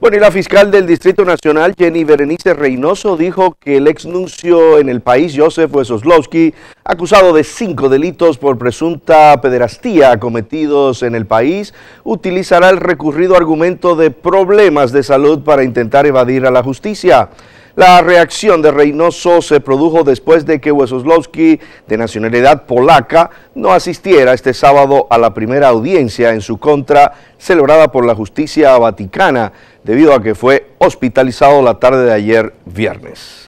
Bueno, y la fiscal del Distrito Nacional, Jenny Berenice Reynoso, dijo que el exnuncio en el país, Josef Wesoslowski, acusado de cinco delitos por presunta pederastía cometidos en el país, utilizará el recurrido argumento de problemas de salud para intentar evadir a la justicia. La reacción de Reynoso se produjo después de que Wesoslowski, de nacionalidad polaca, no asistiera este sábado a la primera audiencia en su contra celebrada por la justicia vaticana debido a que fue hospitalizado la tarde de ayer viernes.